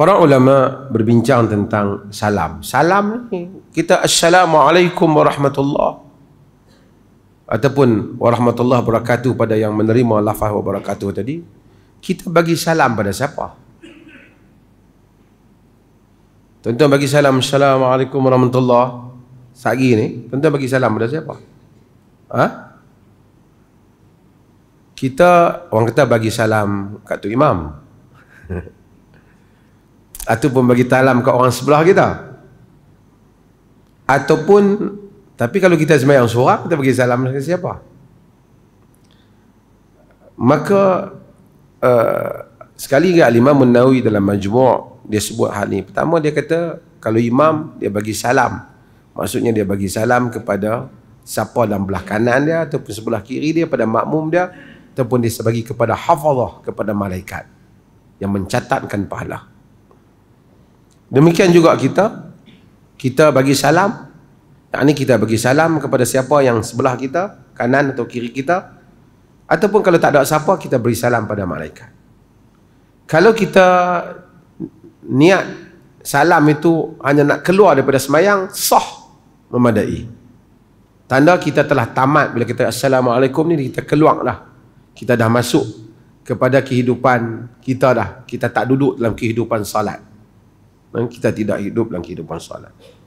Para ulama berbincang tentang salam. Salam ni kita assalamualaikum warahmatullahi ataupun warahmatullahi wabarakatuh pada yang menerima lafaz wabarakatuh tadi kita bagi salam pada siapa? tuan bagi salam Assalamualaikum warahmatullahi Sagi ni tuan bagi salam pada siapa? Ha? Kita Orang kata bagi salam Kat Tuk Imam ataupun bagi talam ke orang sebelah kita ataupun tapi kalau kita sembahyang surah kita bagi salam ke siapa maka uh, sekali lagi Imam Munawi dalam majmu' dia sebut hal ini pertama dia kata kalau imam dia bagi salam maksudnya dia bagi salam kepada siapa dalam belah kanan dia ataupun sebelah kiri dia pada makmum dia ataupun dia bagi kepada hafazah kepada malaikat yang mencatatkan pahala Demikian juga kita kita bagi salam. Yang ini kita bagi salam kepada siapa yang sebelah kita, kanan atau kiri kita. Ataupun kalau tak ada siapa, kita beri salam pada malaikat. Kalau kita niat salam itu hanya nak keluar daripada semayang, sah memadai. Tanda kita telah tamat bila kita Assalamualaikum ni, kita keluar lah. Kita dah masuk kepada kehidupan kita dah. Kita tak duduk dalam kehidupan salat dan kita tidak hidup dalam kehidupan solat.